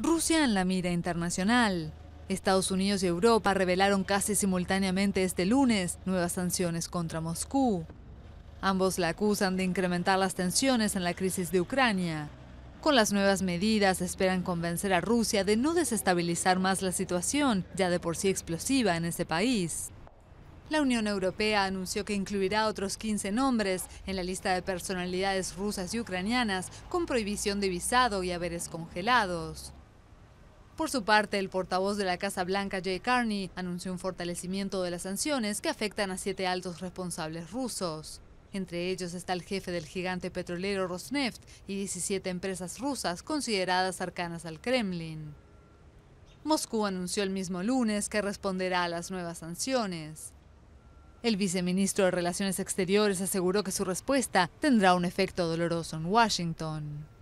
Rusia en la mira internacional. Estados Unidos y Europa revelaron casi simultáneamente este lunes nuevas sanciones contra Moscú. Ambos la acusan de incrementar las tensiones en la crisis de Ucrania. Con las nuevas medidas esperan convencer a Rusia de no desestabilizar más la situación, ya de por sí explosiva en ese país. La Unión Europea anunció que incluirá otros 15 nombres en la lista de personalidades rusas y ucranianas con prohibición de visado y haberes congelados. Por su parte, el portavoz de la Casa Blanca, Jay Carney, anunció un fortalecimiento de las sanciones que afectan a siete altos responsables rusos. Entre ellos está el jefe del gigante petrolero Rosneft y 17 empresas rusas consideradas cercanas al Kremlin. Moscú anunció el mismo lunes que responderá a las nuevas sanciones. El viceministro de Relaciones Exteriores aseguró que su respuesta tendrá un efecto doloroso en Washington.